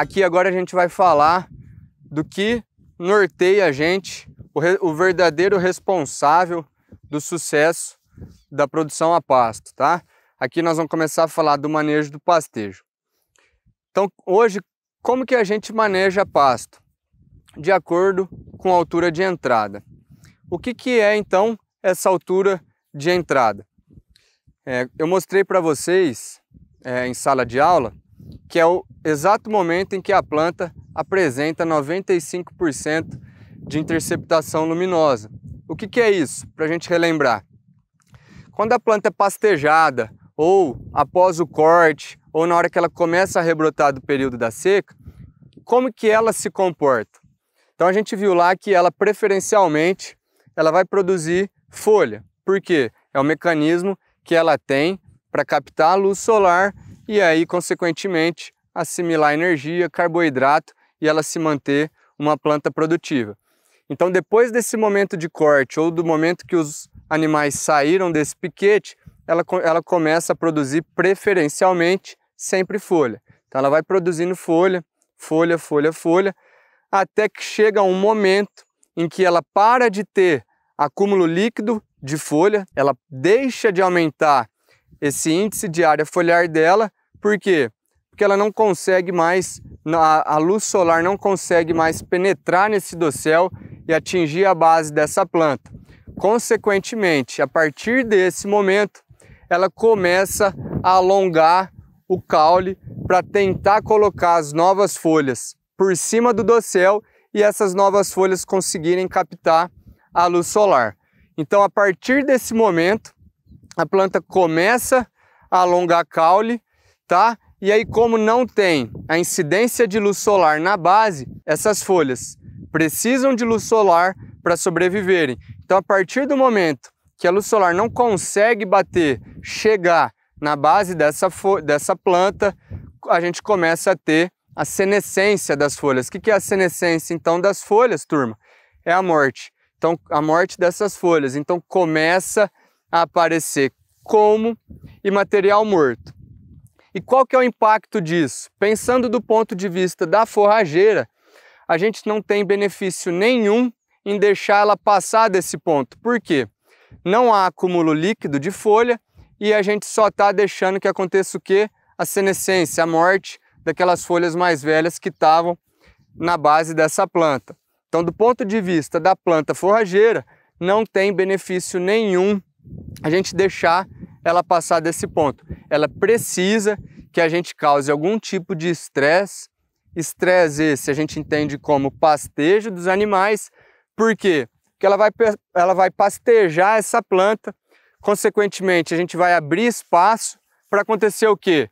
Aqui agora a gente vai falar do que norteia a gente, o, o verdadeiro responsável do sucesso da produção a pasto, tá? Aqui nós vamos começar a falar do manejo do pastejo. Então, hoje, como que a gente maneja pasto? De acordo com a altura de entrada. O que, que é, então, essa altura de entrada? É, eu mostrei para vocês é, em sala de aula que é o exato momento em que a planta apresenta 95% de interceptação luminosa. O que, que é isso? Para a gente relembrar. Quando a planta é pastejada, ou após o corte, ou na hora que ela começa a rebrotar do período da seca, como que ela se comporta? Então a gente viu lá que ela preferencialmente ela vai produzir folha. Por quê? É o mecanismo que ela tem para captar a luz solar e aí, consequentemente, assimilar energia, carboidrato e ela se manter uma planta produtiva. Então, depois desse momento de corte ou do momento que os animais saíram desse piquete, ela, ela começa a produzir preferencialmente sempre folha. Então, ela vai produzindo folha, folha, folha, folha, até que chega um momento em que ela para de ter acúmulo líquido de folha, ela deixa de aumentar esse índice de área foliar dela por quê? Porque ela não consegue mais, a, luz solar não consegue mais penetrar nesse dossel e atingir a base dessa planta. Consequentemente, a partir desse momento, ela começa a alongar o caule para tentar colocar as novas folhas por cima do dossel e essas novas folhas conseguirem captar a luz solar. Então, a partir desse momento, a planta começa a alongar caule tá? E aí, como não tem a incidência de luz solar na base, essas folhas precisam de luz solar para sobreviverem. Então, a partir do momento que a luz solar não consegue bater, chegar na base dessa, dessa planta, a gente começa a ter a senescência das folhas. O que é a senescência, então, das folhas, turma? É a morte. Então, a morte dessas folhas. Então, começa a aparecer como e material morto. E qual que é o impacto disso? Pensando do ponto de vista da forrageira, a gente não tem benefício nenhum em deixar ela passar desse ponto. Por quê? Não há acúmulo líquido de folha e a gente só está deixando que aconteça o quê? A senescência, a morte daquelas folhas mais velhas que estavam na base dessa planta. Então, do ponto de vista da planta forrageira, não tem benefício nenhum a gente deixar ela passar desse ponto ela precisa que a gente cause algum tipo de estresse. Estresse esse a gente entende como pastejo dos animais. Por quê? Porque ela vai, ela vai pastejar essa planta. Consequentemente, a gente vai abrir espaço para acontecer o quê?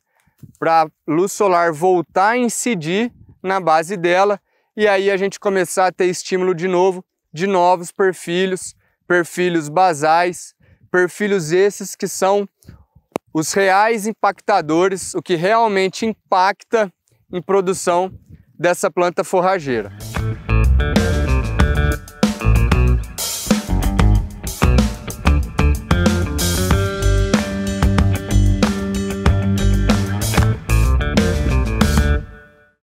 Para a luz solar voltar a incidir na base dela e aí a gente começar a ter estímulo de novo de novos perfilhos, perfilhos basais, perfilhos esses que são os reais impactadores, o que realmente impacta em produção dessa planta forrageira.